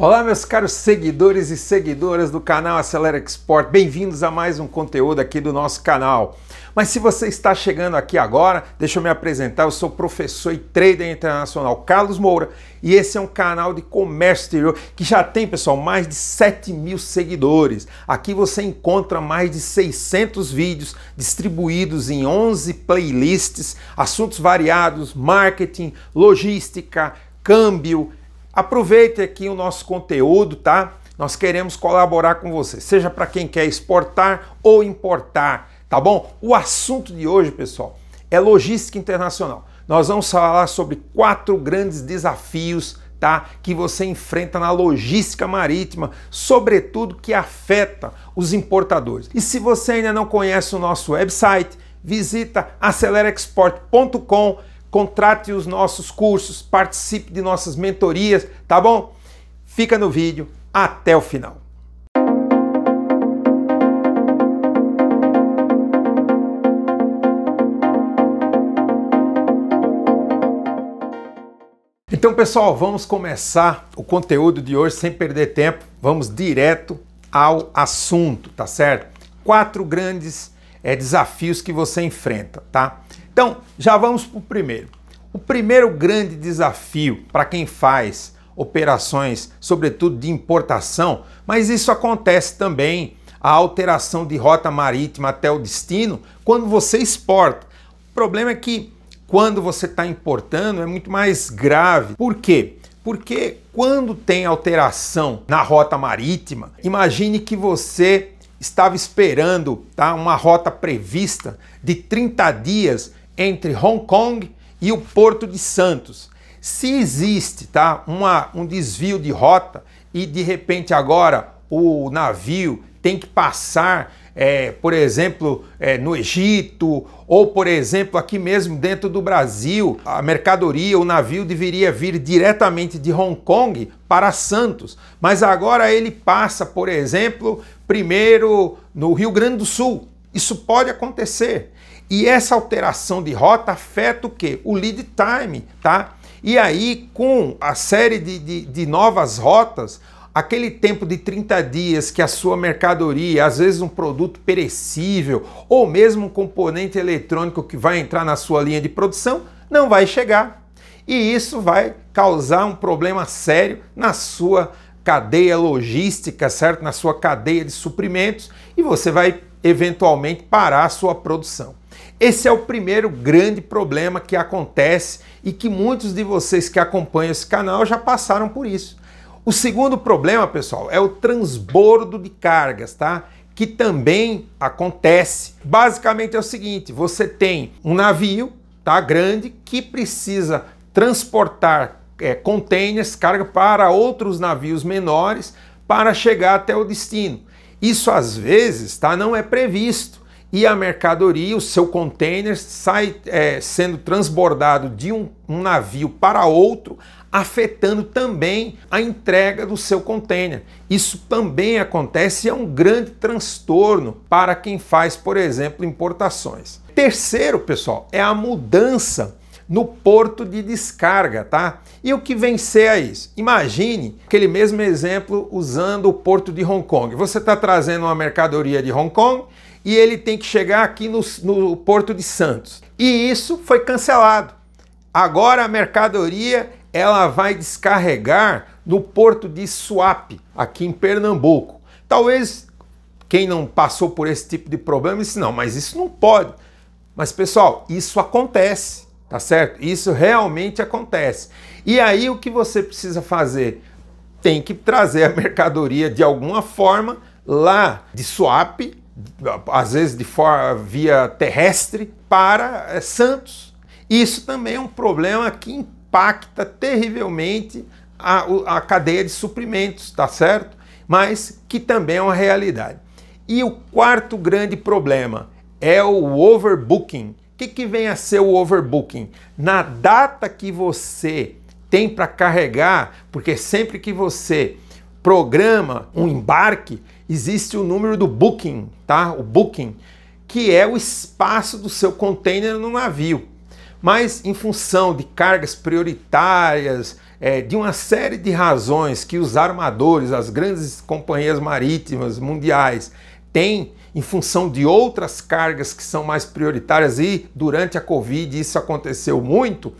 Olá, meus caros seguidores e seguidoras do canal Acelera Export, bem-vindos a mais um conteúdo aqui do nosso canal. Mas se você está chegando aqui agora, deixa eu me apresentar. Eu sou professor e trader internacional Carlos Moura e esse é um canal de comércio exterior que já tem, pessoal, mais de 7 mil seguidores. Aqui você encontra mais de 600 vídeos distribuídos em 11 playlists, assuntos variados, marketing, logística, câmbio Aproveite aqui o nosso conteúdo, tá? Nós queremos colaborar com você, seja para quem quer exportar ou importar, tá bom? O assunto de hoje, pessoal, é logística internacional. Nós vamos falar sobre quatro grandes desafios tá, que você enfrenta na logística marítima, sobretudo que afeta os importadores. E se você ainda não conhece o nosso website, visita acelerexport.com.br contrate os nossos cursos, participe de nossas mentorias, tá bom? Fica no vídeo até o final. Então, pessoal, vamos começar o conteúdo de hoje sem perder tempo. Vamos direto ao assunto, tá certo? Quatro grandes é, desafios que você enfrenta, tá? Então, já vamos para o primeiro. O primeiro grande desafio para quem faz operações, sobretudo de importação, mas isso acontece também a alteração de rota marítima até o destino quando você exporta. O problema é que quando você está importando é muito mais grave. Por quê? Porque quando tem alteração na rota marítima, imagine que você estava esperando tá, uma rota prevista de 30 dias entre Hong Kong e o Porto de Santos. Se existe tá, uma, um desvio de rota e de repente agora o navio tem que passar, é, por exemplo, é, no Egito, ou por exemplo, aqui mesmo dentro do Brasil, a mercadoria, o navio deveria vir diretamente de Hong Kong para Santos, mas agora ele passa, por exemplo, primeiro no Rio Grande do Sul. Isso pode acontecer. E essa alteração de rota afeta o quê? O lead time, tá? E aí, com a série de, de, de novas rotas, aquele tempo de 30 dias que a sua mercadoria, às vezes um produto perecível ou mesmo um componente eletrônico que vai entrar na sua linha de produção, não vai chegar. E isso vai causar um problema sério na sua cadeia logística, certo? Na sua cadeia de suprimentos e você vai eventualmente parar a sua produção. Esse é o primeiro grande problema que acontece e que muitos de vocês que acompanham esse canal já passaram por isso. O segundo problema, pessoal, é o transbordo de cargas, tá? Que também acontece. Basicamente é o seguinte: você tem um navio, tá? Grande, que precisa transportar é, containers, carga para outros navios menores para chegar até o destino. Isso às vezes tá, não é previsto e a mercadoria, o seu container, sai é, sendo transbordado de um, um, navio para outro, afetando também a entrega do seu container. Isso também acontece e é um grande transtorno para quem faz, por exemplo, importações. Terceiro, pessoal, é a mudança no porto de descarga, tá? E o que vencer a isso? Imagine aquele mesmo exemplo usando o porto de Hong Kong. Você está trazendo uma mercadoria de Hong Kong e ele tem que chegar aqui no, no porto de Santos. E isso foi cancelado. Agora a mercadoria ela vai descarregar no porto de Suape, aqui em Pernambuco. Talvez quem não passou por esse tipo de problema disse: não, mas isso não pode. Mas pessoal, isso acontece tá certo? Isso realmente acontece. E aí o que você precisa fazer? Tem que trazer a mercadoria de alguma forma lá de swap, às vezes de for via terrestre, para eh, Santos. Isso também é um problema que impacta terrivelmente a, a cadeia de suprimentos, tá certo? Mas que também é uma realidade. E o quarto grande problema é o overbooking que, que vem a ser o overbooking? Na data que você tem para carregar, porque sempre que você programa um embarque, existe o número do booking, tá? O booking, que é o espaço do seu container no navio. Mas em função de cargas prioritárias, é, de uma série de razões que os armadores, as grandes companhias marítimas mundiais têm, em função de outras cargas que são mais prioritárias e durante a Covid isso aconteceu muito,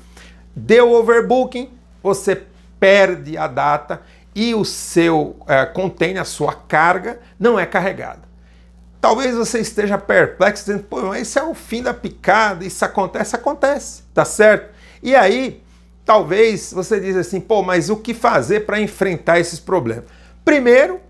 deu overbooking, você perde a data e o seu é, contém a sua carga não é carregada. Talvez você esteja perplexo, dizendo, pô, mas esse é o fim da picada, isso acontece, acontece, tá certo? E aí, talvez você diz assim, pô, mas o que fazer para enfrentar esses problemas? Primeiro,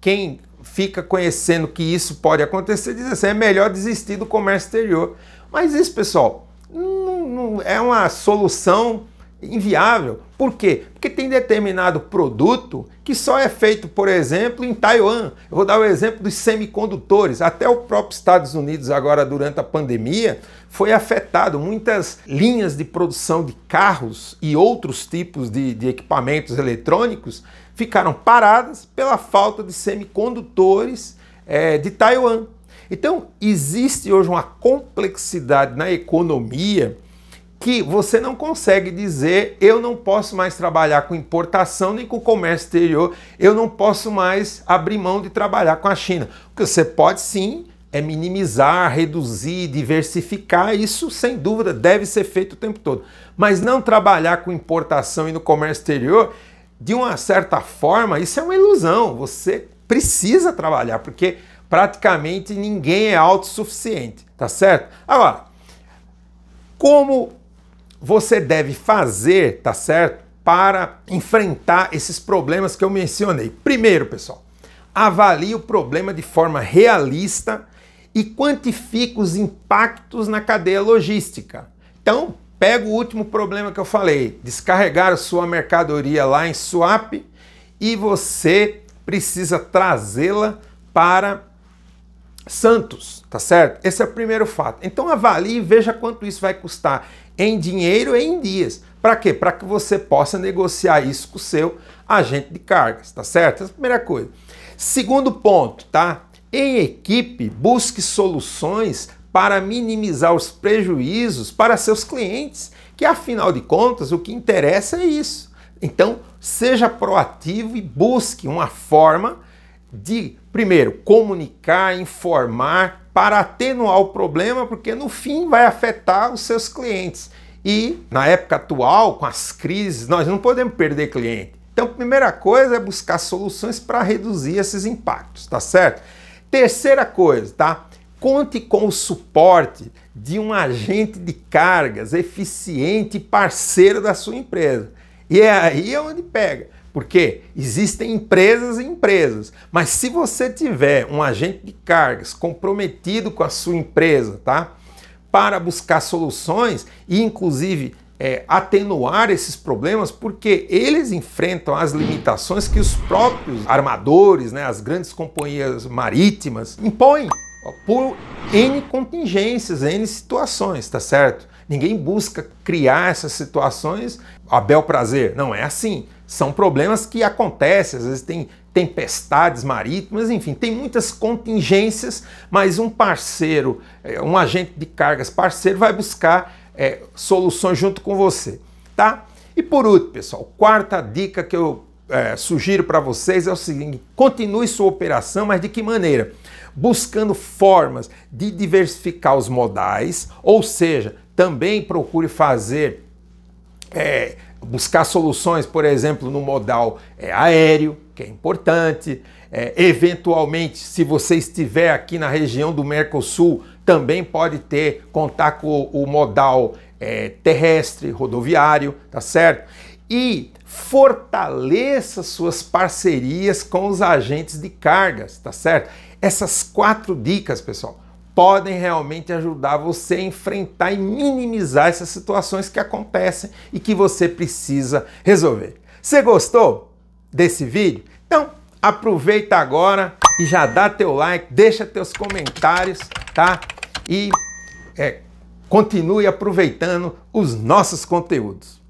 quem fica conhecendo que isso pode acontecer, diz assim, é melhor desistir do comércio exterior. Mas isso, pessoal, não, não é uma solução inviável. Por quê? Porque tem determinado produto que só é feito, por exemplo, em Taiwan. Eu vou dar o exemplo dos semicondutores. Até o próprio Estados Unidos, agora durante a pandemia, foi afetado. Muitas linhas de produção de carros e outros tipos de, de equipamentos eletrônicos ficaram paradas pela falta de semicondutores é, de Taiwan. Então, existe hoje uma complexidade na economia que você não consegue dizer eu não posso mais trabalhar com importação nem com comércio exterior, eu não posso mais abrir mão de trabalhar com a China. O que você pode sim é minimizar, reduzir, diversificar, isso sem dúvida deve ser feito o tempo todo. Mas não trabalhar com importação e no comércio exterior, de uma certa forma, isso é uma ilusão. Você precisa trabalhar, porque praticamente ninguém é autossuficiente, tá certo? Agora, como você deve fazer, tá certo? Para enfrentar esses problemas que eu mencionei. Primeiro, pessoal, avalie o problema de forma realista e quantifique os impactos na cadeia logística. Então, pega o último problema que eu falei, descarregar sua mercadoria lá em swap e você precisa trazê-la para Santos, tá certo? Esse é o primeiro fato. Então avalie e veja quanto isso vai custar em dinheiro e em dias. Para quê? Para que você possa negociar isso com o seu agente de cargas, tá certo? Essa é a primeira coisa. Segundo ponto, tá? Em equipe, busque soluções para minimizar os prejuízos para seus clientes, que afinal de contas o que interessa é isso. Então, seja proativo e busque uma forma de, primeiro, comunicar, informar para atenuar o problema, porque no fim vai afetar os seus clientes. E na época atual, com as crises, nós não podemos perder cliente. Então, primeira coisa é buscar soluções para reduzir esses impactos, tá certo? Terceira coisa, tá? Conte com o suporte de um agente de cargas eficiente e parceiro da sua empresa. E é aí onde pega porque existem empresas e empresas, mas se você tiver um agente de cargas comprometido com a sua empresa, tá? Para buscar soluções e, inclusive, é, atenuar esses problemas, porque eles enfrentam as limitações que os próprios armadores, né, as grandes companhias marítimas, impõem por N contingências, N situações, tá certo? Ninguém busca criar essas situações a bel prazer. Não é assim. São problemas que acontecem, às vezes tem tempestades marítimas, enfim, tem muitas contingências, mas um parceiro, é, um agente de cargas parceiro vai buscar é, soluções junto com você, tá? E por último, pessoal, quarta dica que eu é, sugiro para vocês é o seguinte: continue sua operação, mas de que maneira? buscando formas de diversificar os modais, ou seja, também procure fazer, é, buscar soluções, por exemplo, no modal é, aéreo, que é importante. É, eventualmente, se você estiver aqui na região do Mercosul, também pode ter contato com o, modal é, terrestre, rodoviário, tá certo? E fortaleça suas parcerias com os agentes de cargas, tá certo? Essas quatro dicas, pessoal, podem realmente ajudar você a enfrentar e minimizar essas situações que acontecem e que você precisa resolver. Você gostou desse vídeo? Então, aproveita agora e já dá teu like, deixa teus comentários, tá? E é, continue aproveitando os nossos conteúdos.